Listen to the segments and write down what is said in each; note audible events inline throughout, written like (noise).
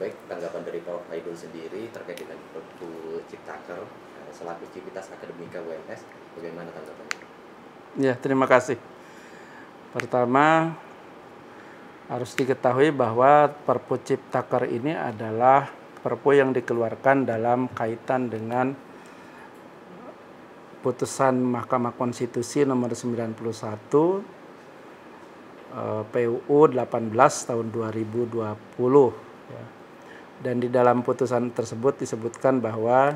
baik tanggapan dari Pak Haidul sendiri terkait dengan Perpu Ciptaker eh, selaku Civitas Akademika UMS, bagaimana tanggapannya? Ya, terima kasih. Pertama, harus diketahui bahwa Perpu Ciptaker ini adalah perpu yang dikeluarkan dalam kaitan dengan putusan Mahkamah Konstitusi nomor 91 PUU 18 tahun 2020 ya dan di dalam putusan tersebut disebutkan bahwa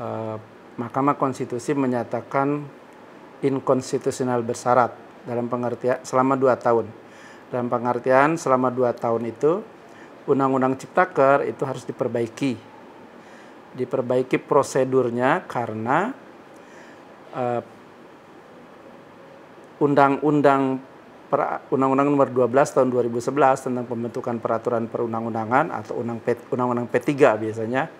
eh, Mahkamah Konstitusi menyatakan inkonstitusional bersyarat dalam pengertian selama dua tahun. Dalam pengertian selama dua tahun itu Undang-Undang Ciptaker itu harus diperbaiki, diperbaiki prosedurnya karena eh, Undang-Undang Undang-Undang Nomor 12 Tahun 2011 tentang pembentukan peraturan perundang-undangan atau Undang-Undang P, 3 biasanya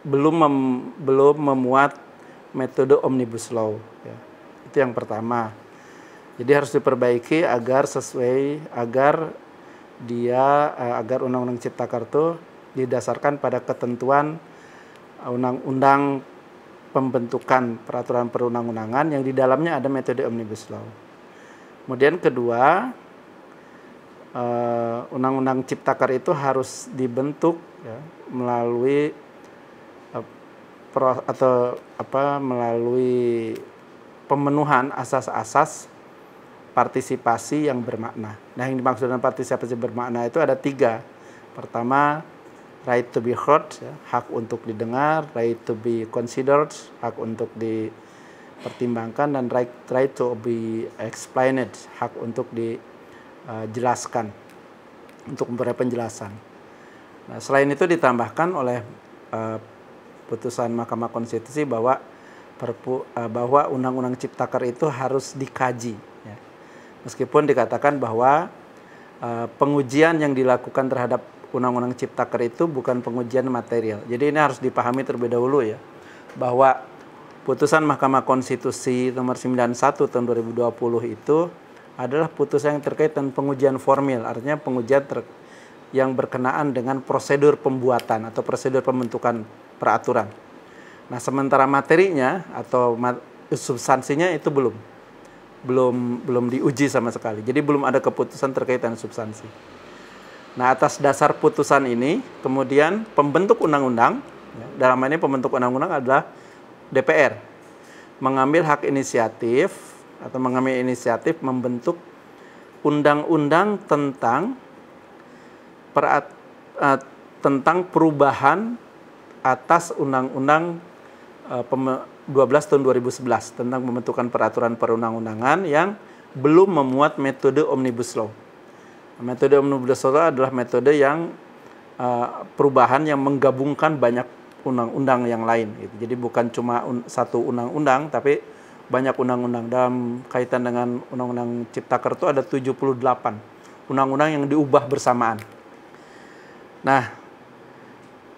belum mem, belum memuat metode omnibus law. Ya. Itu yang pertama. Jadi harus diperbaiki agar sesuai agar dia eh, agar Undang-Undang Cipta Kartu didasarkan pada ketentuan eh, Undang-Undang pembentukan peraturan perundang-undangan yang di dalamnya ada metode omnibus law. Kemudian kedua, eh, undang-undang uh, ciptaker itu harus dibentuk ya, melalui eh, pro, atau apa melalui pemenuhan asas-asas partisipasi yang bermakna. Nah, yang dimaksud dengan partisipasi bermakna itu ada tiga. Pertama, right to be heard, ya, hak untuk didengar, right to be considered, hak untuk di pertimbangkan dan right, try to be explained hak untuk dijelaskan eh, uh, untuk memberi penjelasan. Nah, selain itu ditambahkan oleh uh, putusan Mahkamah Konstitusi bahwa perpu, uh, bahwa Undang-Undang Ciptaker itu harus dikaji. Ya. Meskipun dikatakan bahwa uh, pengujian yang dilakukan terhadap Undang-Undang Ciptaker itu bukan pengujian material. Jadi ini harus dipahami terlebih dahulu ya bahwa putusan Mahkamah Konstitusi nomor 91 tahun 2020 itu adalah putusan yang terkait dengan pengujian formil, artinya pengujian ter yang berkenaan dengan prosedur pembuatan atau prosedur pembentukan peraturan. Nah, sementara materinya atau substansinya itu belum belum belum diuji sama sekali. Jadi belum ada keputusan terkait dengan substansi. Nah, atas dasar putusan ini, kemudian pembentuk undang-undang, ya, dalam hal ini pembentuk undang-undang adalah DPR mengambil hak inisiatif atau mengambil inisiatif membentuk undang-undang tentang perat, uh, tentang perubahan atas undang-undang uh, eh, 12 tahun 2011 tentang pembentukan peraturan perundang-undangan yang belum memuat metode omnibus law. Metode omnibus law adalah metode yang uh, perubahan yang menggabungkan banyak undang-undang yang lain. Gitu. Jadi bukan cuma un satu undang-undang, tapi banyak undang-undang. Dalam kaitan dengan undang-undang Cipta Kerja ada 78 undang-undang yang diubah bersamaan. Nah,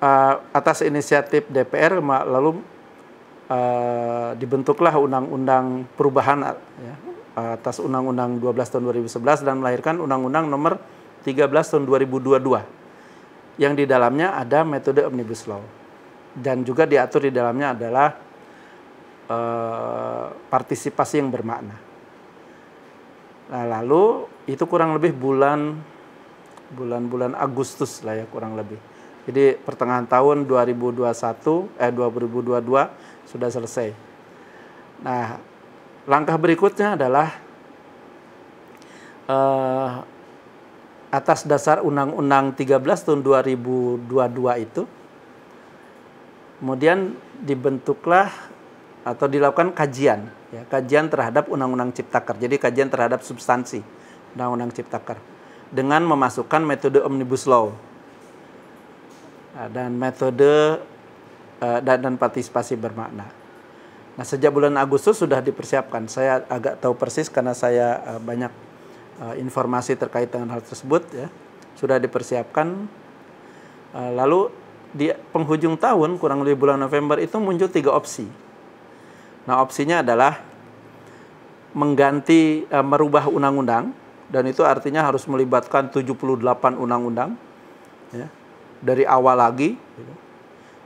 eh, atas inisiatif DPR lalu eh, dibentuklah undang-undang perubahan ya, atas undang-undang 12 tahun 2011 dan melahirkan undang-undang nomor 13 tahun 2022 yang di dalamnya ada metode omnibus law dan juga diatur di dalamnya adalah eh, partisipasi yang bermakna. Nah, lalu itu kurang lebih bulan bulan-bulan Agustus lah ya kurang lebih. Jadi pertengahan tahun 2021 eh 2022 sudah selesai. Nah, langkah berikutnya adalah eh, atas dasar Undang-Undang 13 tahun 2022 itu Kemudian dibentuklah atau dilakukan kajian, ya, kajian terhadap undang-undang ciptaker. Jadi kajian terhadap substansi undang-undang ciptaker dengan memasukkan metode omnibus law nah, dan metode eh, dan, partisipasi bermakna. Nah, sejak bulan Agustus sudah dipersiapkan. Saya agak tahu persis karena saya eh, banyak eh, informasi terkait dengan hal tersebut ya. Sudah dipersiapkan. lalu di penghujung tahun kurang lebih bulan November itu muncul tiga opsi. Nah, opsinya adalah mengganti e, merubah undang-undang dan itu artinya harus melibatkan 78 undang-undang ya, dari awal lagi. Gitu.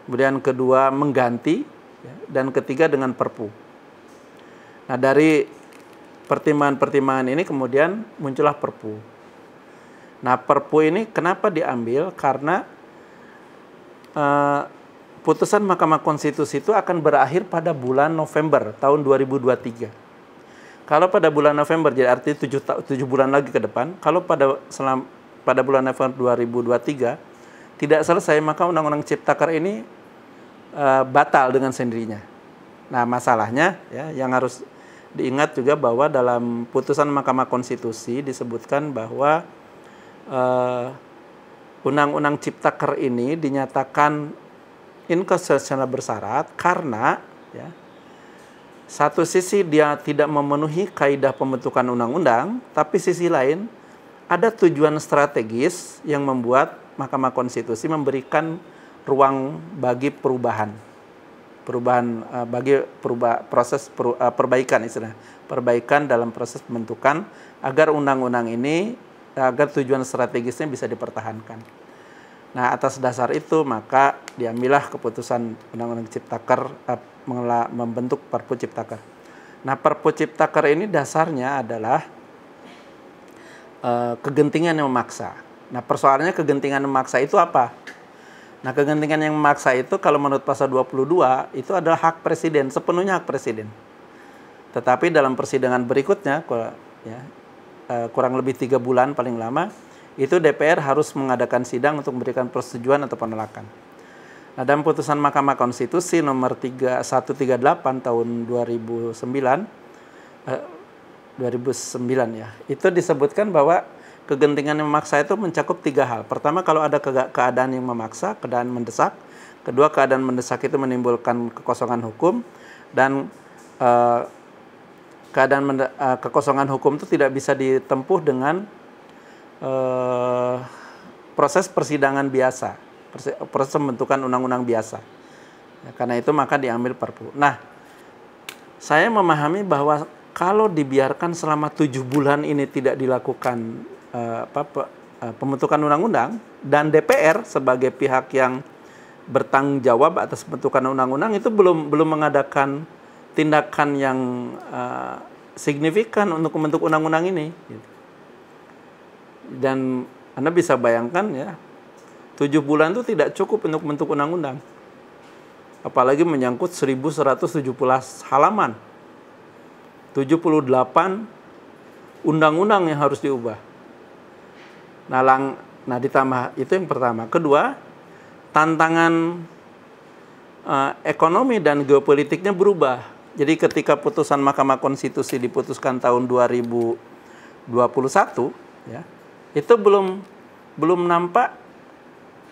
Kemudian kedua mengganti ya, dan ketiga dengan perpu. Nah, dari pertimbangan-pertimbangan ini kemudian muncullah perpu. Nah, perpu ini kenapa diambil? Karena Eh, putusan Mahkamah Konstitusi itu akan berakhir pada bulan November tahun 2023. Kalau pada bulan November, jadi arti 7, 7 bulan lagi ke depan, kalau pada selam, pada bulan November 2023 tidak selesai, maka Undang-Undang Ciptaker ini e, batal dengan sendirinya. Nah, masalahnya ya yang harus diingat juga bahwa dalam putusan Mahkamah Konstitusi disebutkan bahwa eh, Undang-Undang Ciptaker ini dinyatakan inkonstitusional bersyarat karena ya, satu sisi dia tidak memenuhi kaidah pembentukan undang-undang, tapi sisi lain ada tujuan strategis yang membuat Mahkamah Konstitusi memberikan ruang bagi perubahan, perubahan eh, bagi peruba, proses eh, perbaikan istilah, perbaikan dalam proses pembentukan agar undang-undang ini agar tujuan strategisnya bisa dipertahankan. Nah, atas dasar itu maka diambillah keputusan Undang-Undang Ciptaker eh, membentuk Perpu Ciptaker. Nah, Perpu Ciptaker ini dasarnya adalah eh, kegentingan yang memaksa. Nah, persoalannya kegentingan memaksa itu apa? Nah, kegentingan yang memaksa itu kalau menurut pasal 22 itu adalah hak presiden, sepenuhnya hak presiden. Tetapi dalam persidangan berikutnya ya, Eh, kurang lebih tiga bulan paling lama, itu DPR harus mengadakan sidang untuk memberikan persetujuan atau penolakan. Nah, dalam putusan Mahkamah Konstitusi nomor 3, 138 tahun 2009 eh, 2009 ya, itu disebutkan bahwa kegentingan yang memaksa itu mencakup tiga hal. Pertama, kalau ada ke keadaan yang memaksa, keadaan mendesak. Kedua, keadaan mendesak itu menimbulkan kekosongan hukum dan eh, keadaan eh, kekosongan hukum itu tidak bisa ditempuh dengan uh, proses persidangan biasa, proses pembentukan undang-undang biasa. Ya, karena itu maka diambil perpu. Nah, saya memahami bahwa kalau dibiarkan selama tujuh bulan ini tidak dilakukan uh, apa, pe, uh, pembentukan undang-undang dan DPR sebagai pihak yang bertanggung jawab atas pembentukan undang-undang itu belum belum mengadakan tindakan yang uh, signifikan untuk membentuk undang-undang ini. Gitu. Dan Anda bisa bayangkan ya, tujuh bulan itu tidak cukup untuk membentuk undang-undang. Apalagi menyangkut 1117 halaman. 78 undang-undang yang harus diubah. Nah, lang, nah ditambah itu yang pertama. Kedua, tantangan uh, ekonomi dan geopolitiknya berubah jadi ketika putusan Mahkamah Konstitusi diputuskan tahun 2021 ya, itu belum belum nampak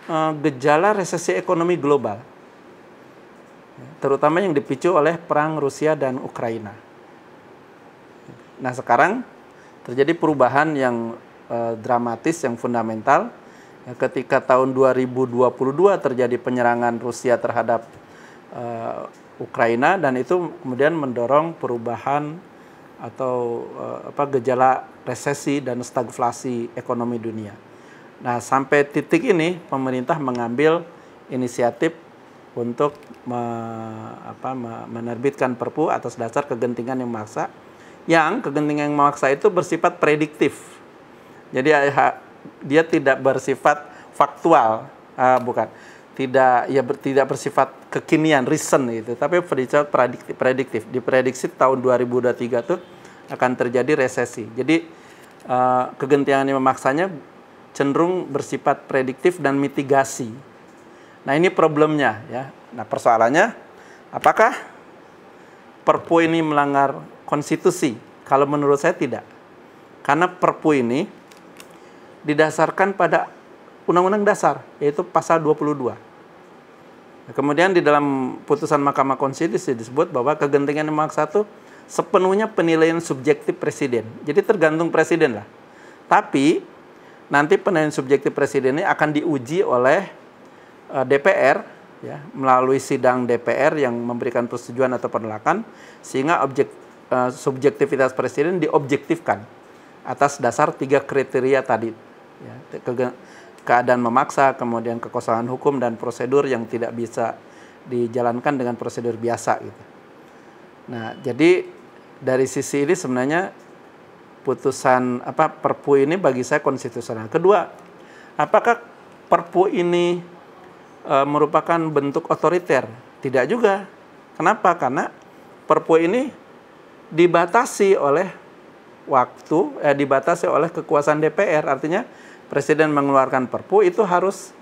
uh, gejala resesi ekonomi global. Ya, terutama yang dipicu oleh perang Rusia dan Ukraina. Nah, sekarang terjadi perubahan yang uh, dramatis yang fundamental ya, ketika tahun 2022 terjadi penyerangan Rusia terhadap eh, Ukraina dan itu kemudian mendorong perubahan atau uh, apa gejala resesi dan stagflasi ekonomi dunia. Nah, sampai titik ini pemerintah mengambil inisiatif untuk me, apa, menerbitkan Perpu atas dasar kegentingan yang memaksa yang kegentingan yang memaksa itu bersifat prediktif. Jadi eh, dia tidak bersifat faktual, uh, bukan tidak ya ber, tidak bersifat kekinian recent gitu tapi prediksi prediktif, prediktif diprediksi tahun 2023 tuh akan terjadi resesi jadi uh, kegentingan yang memaksanya cenderung bersifat prediktif dan mitigasi nah ini problemnya ya nah persoalannya apakah perpu ini melanggar konstitusi kalau menurut saya tidak karena perpu ini didasarkan pada Undang-Undang Dasar, yaitu pasal 22. Kemudian di dalam putusan Mahkamah Konstitusi disebut bahwa kegentingan yang maksa satu sepenuhnya penilaian subjektif presiden. Jadi tergantung presiden lah. Tapi nanti penilaian subjektif presiden ini akan diuji oleh e, eh, DPR ya melalui sidang DPR yang memberikan persetujuan atau penolakan sehingga objek e, subjektivitas presiden diobjektifkan atas dasar tiga kriteria tadi ya, keadaan memaksa, kemudian kekosongan hukum dan prosedur yang tidak bisa dijalankan dengan prosedur biasa gitu. Nah, jadi dari sisi ini sebenarnya putusan apa Perpu ini bagi saya konstitusional. Kedua, apakah Perpu ini e, merupakan bentuk otoriter? Tidak juga. Kenapa? Karena Perpu ini dibatasi oleh waktu, eh, dibatasi oleh kekuasaan DPR. Artinya Presiden mengeluarkan perpu itu harus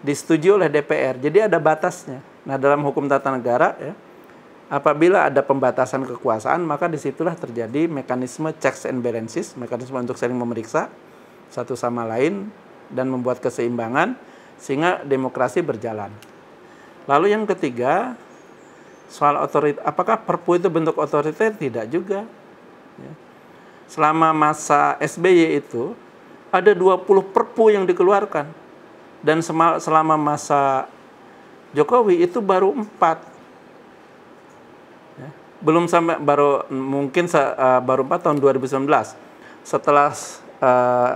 disetujui oleh DPR. Jadi ada batasnya. Nah, dalam hukum tata negara ya, apabila ada pembatasan kekuasaan, maka disitulah terjadi mekanisme checks and balances, mekanisme untuk saling memeriksa satu sama lain dan membuat keseimbangan sehingga demokrasi berjalan. Lalu yang ketiga, soal otoritas, apakah perpu itu bentuk otoriter? Tidak juga. Ya. Selama masa SBY itu, ada 20 perpu yang dikeluarkan. Dan selama masa Jokowi itu baru empat, ya, belum sampai baru mungkin uh, baru 4 tahun 2019 setelah eh,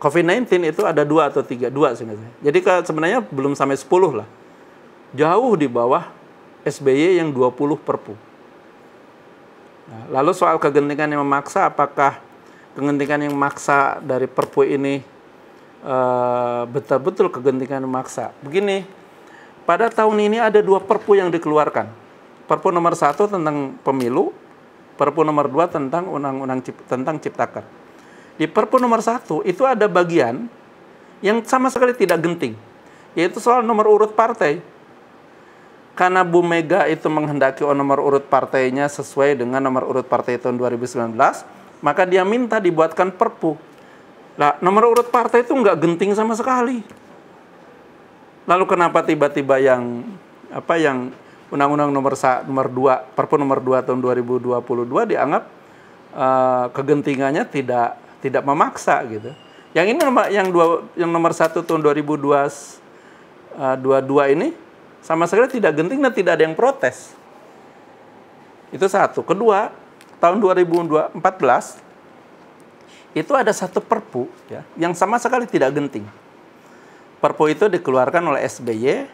COVID-19 itu ada dua atau tiga dua sebenarnya jadi sebenarnya belum sampai 10 lah jauh di bawah SBY yang 20 perpu nah, lalu soal kegentingan yang memaksa apakah kegentingan yang maksa dari perpu ini eh, betul-betul uh, kegentingan maksa. Begini, pada tahun ini ada dua perpu yang dikeluarkan. Perpu nomor satu tentang pemilu, perpu nomor dua tentang undang-undang cip, tentang ciptaker. Di perpu nomor satu itu ada bagian yang sama sekali tidak genting, yaitu soal nomor urut partai. Karena Bu Mega itu menghendaki nomor urut partainya sesuai dengan nomor urut partai tahun 2019, maka dia minta dibuatkan perpu. Nah, nomor urut partai itu nggak genting sama sekali. Lalu kenapa tiba-tiba yang apa yang Undang-Undang nomor sa, nomor 2, Perpu nomor 2 tahun 2022 dianggap uh, kegentingannya tidak tidak memaksa gitu. Yang ini nomor yang dua yang nomor 1 tahun 2022 eh, ini sama sekali tidak genting dan tidak ada yang protes. Itu satu. Kedua, tahun 2014 itu ada satu perpu ya, yang sama sekali tidak genting. Perpu itu dikeluarkan oleh SBY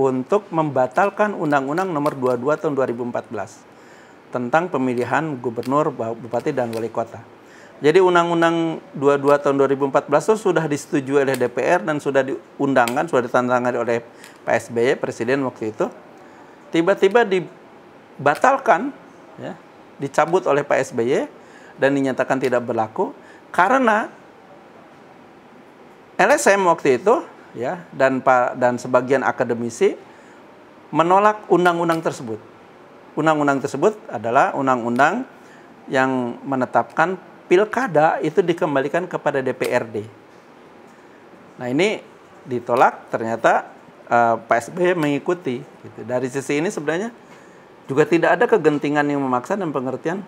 untuk membatalkan Undang-Undang Nomor 22 Tahun 2014 tentang pemilihan gubernur, bupati dan wali kota. Jadi Undang-Undang 22 Tahun 2014 itu sudah disetujui oleh DPR dan sudah diundangkan, sudah ditandatangani oleh Pak SBY, Presiden waktu itu. Tiba-tiba dibatalkan ya, dicabut oleh Pak SBY dan dinyatakan tidak berlaku karena LSM waktu itu ya dan Pak dan sebagian akademisi menolak undang-undang tersebut. Undang-undang tersebut adalah undang-undang yang menetapkan pilkada itu dikembalikan kepada DPRD. Nah ini ditolak ternyata uh, Pak SBY mengikuti. Gitu. Dari sisi ini sebenarnya juga tidak ada kegentingan yang memaksa dan pengertian.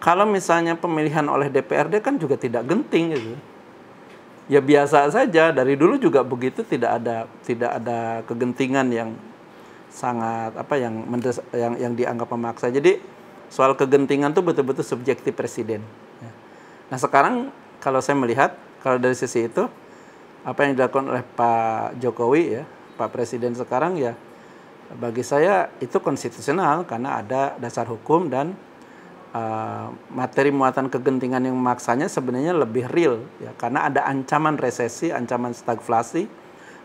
Kalau misalnya pemilihan oleh DPRD kan juga tidak genting gitu. Ya biasa saja, dari dulu juga begitu tidak ada tidak ada kegentingan yang sangat apa yang mendes, yang yang dianggap memaksa. Jadi soal kegentingan tuh betul-betul subjektif presiden. Ya. Nah sekarang kalau saya melihat kalau dari sisi itu apa yang dilakukan oleh Pak Jokowi ya Pak Presiden sekarang ya bagi saya itu konstitusional karena ada dasar hukum dan uh, materi muatan kegentingan yang memaksanya sebenarnya lebih real ya karena ada ancaman resesi, ancaman stagflasi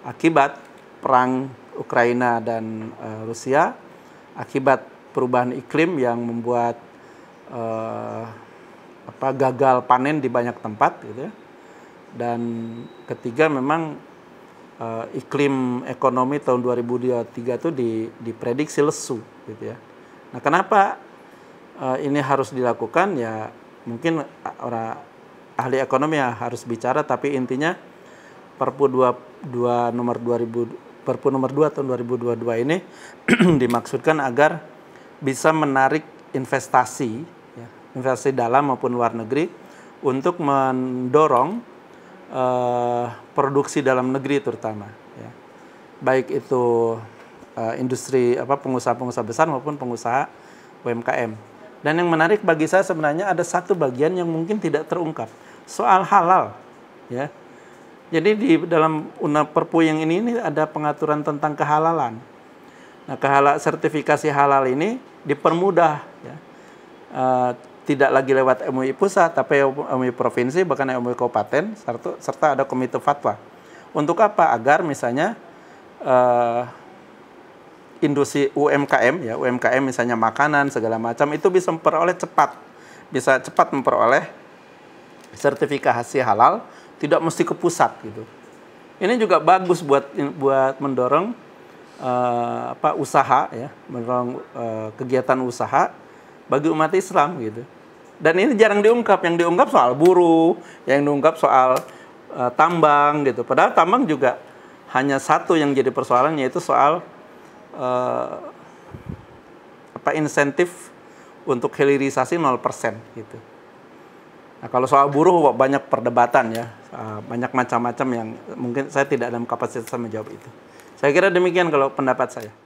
akibat perang Ukraina dan uh, Rusia, akibat perubahan iklim yang membuat uh, apa gagal panen di banyak tempat gitu ya. Dan ketiga memang uh, iklim ekonomi tahun 2023 itu di, diprediksi lesu gitu ya. Nah, kenapa uh, ini harus dilakukan ya mungkin orang ahli ekonomi ya harus bicara tapi intinya Perpu 22 nomor 2000 Perpu nomor 2 tahun 2022 ini (clears throat) dimaksudkan agar bisa menarik investasi ya, investasi dalam maupun luar negeri untuk mendorong uh, produksi dalam negeri terutama ya. baik itu uh, industri apa pengusaha-pengusaha besar maupun pengusaha UMKM dan yang menarik bagi saya sebenarnya ada satu bagian yang mungkin tidak terungkap soal halal ya jadi di dalam undang Perpu yang ini, ini ada pengaturan tentang kehalalan. Nah, kehalal sertifikasi halal ini dipermudah ya. Uh, tidak lagi lewat MUI pusat, tapi MUI provinsi, bahkan MUI kabupaten, serta, serta ada komite fatwa. Untuk apa? Agar misalnya uh, industri UMKM, ya UMKM misalnya makanan segala macam itu bisa memperoleh cepat, bisa cepat memperoleh sertifikasi halal, tidak mesti ke pusat gitu. Ini juga bagus buat buat mendorong uh, apa usaha ya, mendorong uh, kegiatan usaha bagi umat Islam gitu. Dan ini jarang diungkap. Yang diungkap soal buruh, yang diungkap soal uh, tambang gitu. Padahal tambang juga hanya satu yang jadi persoalannya yaitu soal uh, apa insentif untuk hilirisasi 0% gitu. Nah, kalau soal buruh banyak perdebatan ya, eh, banyak macam-macam yang mungkin saya tidak dalam kapasitas menjawab itu. Saya kira demikian kalau pendapat saya.